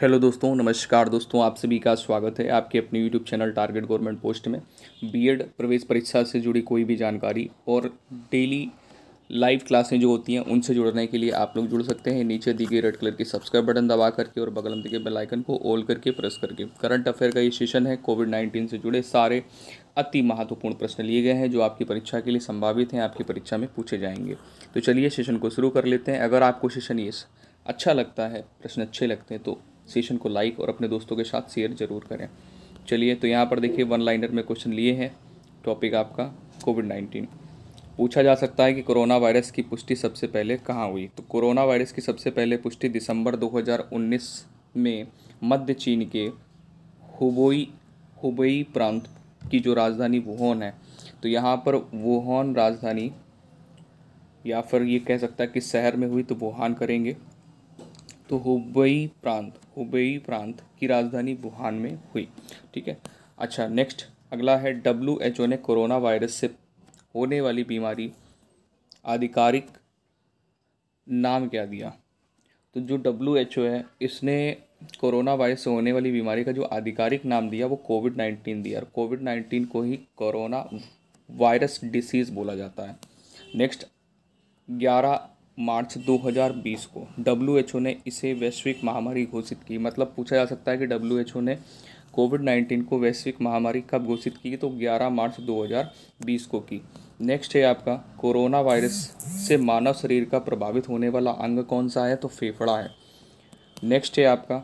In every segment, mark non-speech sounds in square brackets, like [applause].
hello दोस्तों नमस्कार दोस्तों आप सभी का स्वागत है आपके अपने YouTube channel target government post में बीएड प्रवेश परीक्षा से जुड़ी कोई भी जानकारी और डेली लाइव क्लासें जो होती हैं उनसे जुड़ने के लिए आप लोग जुड़ सकते हैं नीचे दी गई रेड कलर की सब्सक्राइब बटन दबा करके और बगल में दिखे बेलाइकन को ऑल करके प्रेस करके करंट अफेयर का ये सेशन है कोविड नाइन्टीन से जुड़े सारे अति महत्वपूर्ण प्रश्न लिए गए हैं जो आपकी परीक्षा के लिए संभावित हैं आपकी परीक्षा में पूछे जाएंगे तो चलिए सेशन को शुरू कर लेते हैं अगर आपको सेशन ये अच्छा लगता है प्रश्न अच्छे लगते हैं तो सेशन को लाइक और अपने दोस्तों के साथ शेयर जरूर करें चलिए तो यहाँ पर देखिए वन लाइनर में क्वेश्चन लिए हैं टॉपिक आपका कोविड नाइन्टीन पूछा जा सकता है कि कोरोना वायरस की पुष्टि सबसे पहले कहाँ हुई तो कोरोना वायरस की सबसे पहले पुष्टि दिसंबर 2019 में मध्य चीन के हुबोई हुबई प्रांत की जो राजधानी वुहान है तो यहाँ पर वुहान राजधानी या फिर ये कह सकता है कि शहर में हुई तो वुहान करेंगे तो हुबई प्रांत हुबेई प्रांत की राजधानी वुहान में हुई ठीक है अच्छा नेक्स्ट अगला है डब्ल्यू एच ओ ने कोरोना वायरस से होने वाली बीमारी आधिकारिक नाम क्या दिया तो जो डब्ल्यू एच ओ है इसने कोरोना वायरस से होने वाली बीमारी का जो आधिकारिक नाम दिया वो कोविड नाइन्टीन दिया और कोविड नाइन्टीन को ही कोरोना वायरस डिसीज़ बोला जाता है नेक्स्ट ग्यारह मार्च 2020 को डब्ल्यू ने इसे वैश्विक महामारी घोषित की मतलब पूछा जा सकता है कि डब्ल्यू ने कोविड 19 को वैश्विक महामारी कब घोषित की तो 11 मार्च 2020 को की नेक्स्ट है आपका कोरोना वायरस से मानव शरीर का प्रभावित होने वाला अंग कौन सा है तो फेफड़ा है नेक्स्ट है आपका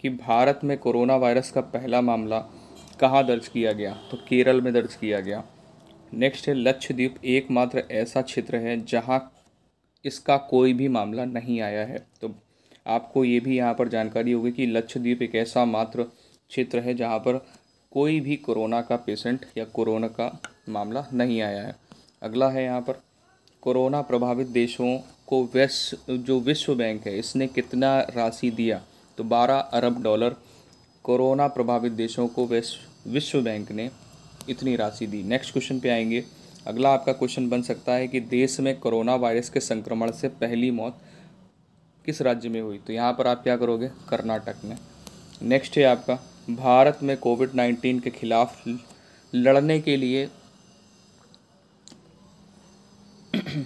कि भारत में कोरोना वायरस का पहला मामला कहाँ दर्ज किया गया तो केरल में दर्ज किया गया नेक्स्ट है लक्षद्वीप एकमात्र ऐसा क्षेत्र है जहाँ इसका कोई भी मामला नहीं आया है तो आपको ये भी यहाँ पर जानकारी होगी कि लक्षद्वीप एक ऐसा मात्र क्षेत्र है जहाँ पर कोई भी कोरोना का पेशेंट या कोरोना का मामला नहीं आया है अगला है यहाँ पर कोरोना प्रभावित देशों को वैश्व जो विश्व बैंक है इसने कितना राशि दिया तो 12 अरब डॉलर कोरोना प्रभावित देशों को वैश्व विश्व बैंक ने इतनी राशि दी नेक्स्ट क्वेश्चन पे आएंगे अगला आपका क्वेश्चन बन सकता है कि देश में कोरोना वायरस के संक्रमण से पहली मौत किस राज्य में हुई तो यहाँ पर आप क्या करोगे कर्नाटक में नेक्स्ट है आपका भारत में कोविड नाइन्टीन के खिलाफ लड़ने के लिए [clears throat]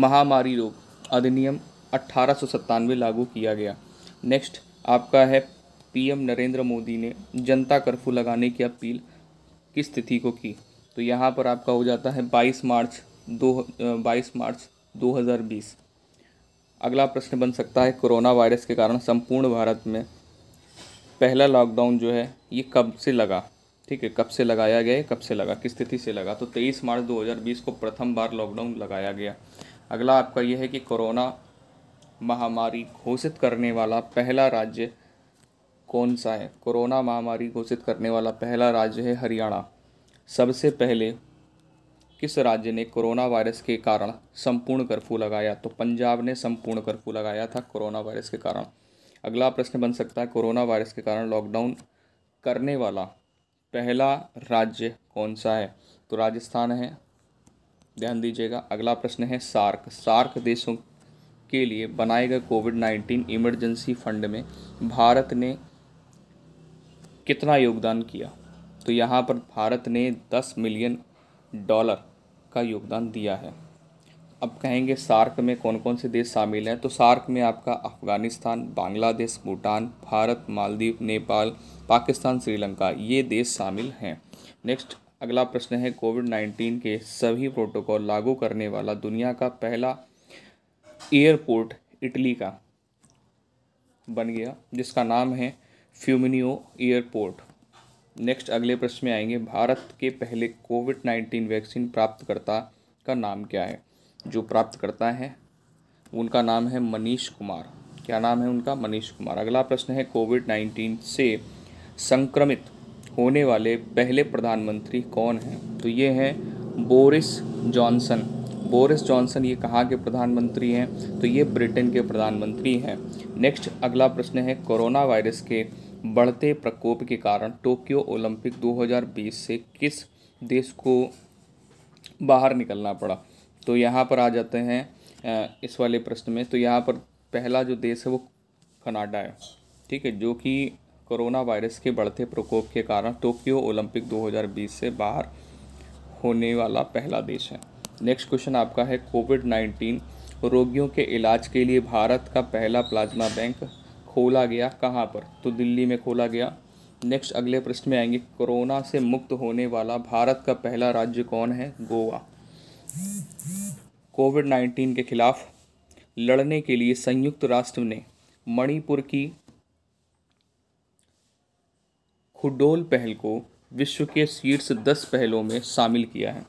महामारी रोग अधिनियम अट्ठारह लागू किया गया नेक्स्ट आपका है पीएम नरेंद्र मोदी ने जनता कर्फ्यू लगाने की अपील किस तिथि को की तो यहाँ पर आपका हो जाता है बाईस मार्च दो बाईस मार्च 2020 अगला प्रश्न बन सकता है कोरोना वायरस के कारण संपूर्ण भारत में पहला लॉकडाउन जो है ये कब से लगा ठीक है कब से लगाया गया कब से लगा किस स्थिति से लगा तो 23 मार्च 2020 को प्रथम बार लॉकडाउन लगाया गया अगला आपका यह है कि कोरोना महामारी घोषित करने वाला पहला राज्य कौन सा है कोरोना महामारी घोषित करने वाला पहला राज्य है हरियाणा सबसे पहले किस राज्य ने कोरोना वायरस के कारण संपूर्ण कर्फ्यू लगाया तो पंजाब ने संपूर्ण कर्फ्यू लगाया था कोरोना वायरस के कारण अगला प्रश्न बन सकता है कोरोना वायरस के कारण लॉकडाउन करने वाला पहला राज्य कौन सा है तो राजस्थान है ध्यान दीजिएगा अगला प्रश्न है सार्क सार्क देशों के लिए बनाए गए कोविड नाइन्टीन इमरजेंसी फंड में भारत ने कितना योगदान किया तो यहाँ पर भारत ने दस मिलियन डॉलर का योगदान दिया है अब कहेंगे सार्क में कौन कौन से देश शामिल हैं तो सार्क में आपका अफ़गानिस्तान बांग्लादेश भूटान भारत मालदीव नेपाल पाकिस्तान श्रीलंका ये देश शामिल हैं नेक्स्ट अगला प्रश्न है कोविड नाइन्टीन के सभी प्रोटोकॉल लागू करने वाला दुनिया का पहला एयरपोर्ट इटली का बन गया जिसका नाम है फ्यूमिनियो एयरपोर्ट नेक्स्ट अगले प्रश्न में आएंगे भारत के पहले कोविड नाइन्टीन वैक्सीन प्राप्तकर्ता का नाम क्या है जो प्राप्तकर्ता है उनका नाम है मनीष कुमार क्या नाम है उनका मनीष कुमार अगला प्रश्न है कोविड नाइन्टीन से संक्रमित होने वाले पहले प्रधानमंत्री कौन हैं तो ये हैं बोरिस जॉनसन बोरिस जॉनसन ये कहाँ के प्रधानमंत्री हैं तो ये ब्रिटेन के प्रधानमंत्री हैं नेक्स्ट अगला प्रश्न है कोरोना वायरस के बढ़ते प्रकोप के कारण टोक्यो ओलंपिक 2020 से किस देश को बाहर निकलना पड़ा तो यहाँ पर आ जाते हैं इस वाले प्रश्न में तो यहाँ पर पहला जो देश है वो कनाडा है ठीक है जो कि कोरोना वायरस के बढ़ते प्रकोप के कारण टोक्यो ओलंपिक 2020 से बाहर होने वाला पहला देश है नेक्स्ट क्वेश्चन आपका है कोविड 19 रोगियों के इलाज के लिए भारत का पहला प्लाज्मा बैंक खोला गया कहाँ पर तो दिल्ली में खोला गया नेक्स्ट अगले प्रश्न में आएंगे कोरोना से मुक्त होने वाला भारत का पहला राज्य कौन है गोवा कोविड नाइन्टीन के खिलाफ लड़ने के लिए संयुक्त राष्ट्र ने मणिपुर की खुडोल पहल को विश्व के शीर्ष दस पहलों में शामिल किया है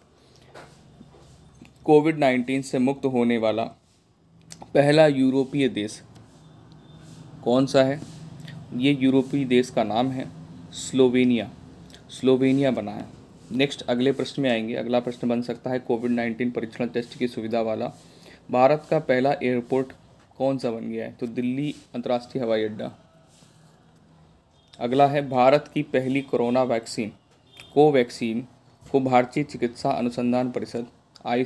कोविड नाइन्टीन से मुक्त होने वाला पहला यूरोपीय देश कौन सा है ये यूरोपीय देश का नाम है स्लोवेनिया स्लोवेनिया बनाया नेक्स्ट अगले प्रश्न में आएंगे अगला प्रश्न बन सकता है कोविड नाइन्टीन परीक्षण टेस्ट की सुविधा वाला भारत का पहला एयरपोर्ट कौन सा बन गया है तो दिल्ली अंतर्राष्ट्रीय हवाई अड्डा अगला है भारत की पहली कोरोना वैक्सीन कोवैक्सीन को भारतीय चिकित्सा अनुसंधान परिषद आई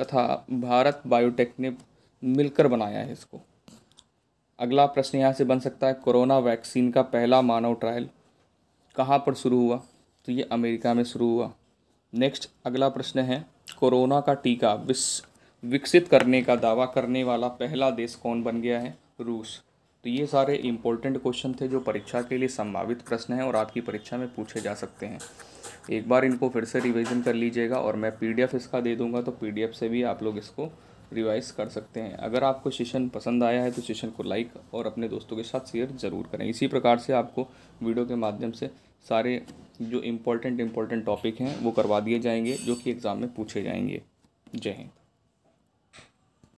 तथा भारत बायोटेक ने मिलकर बनाया है इसको अगला प्रश्न यहाँ से बन सकता है कोरोना वैक्सीन का पहला मानव ट्रायल कहाँ पर शुरू हुआ तो ये अमेरिका में शुरू हुआ नेक्स्ट अगला प्रश्न है कोरोना का टीका विश्व विकसित करने का दावा करने वाला पहला देश कौन बन गया है रूस तो ये सारे इम्पोर्टेंट क्वेश्चन थे जो परीक्षा के लिए संभावित प्रश्न हैं और आपकी परीक्षा में पूछे जा सकते हैं एक बार इनको फिर से रिवीजन कर लीजिएगा और मैं पीडीएफ इसका दे दूंगा तो पीडीएफ से भी आप लोग इसको रिवाइज कर सकते हैं अगर आपको सेशन पसंद आया है तो सेशन को लाइक और अपने दोस्तों के साथ शेयर ज़रूर करें इसी प्रकार से आपको वीडियो के माध्यम से सारे जो इम्पोर्टेंट इम्पोर्टेंट टॉपिक हैं वो करवा दिए जाएंगे जो कि एग्ज़ाम में पूछे जाएंगे जय हिंद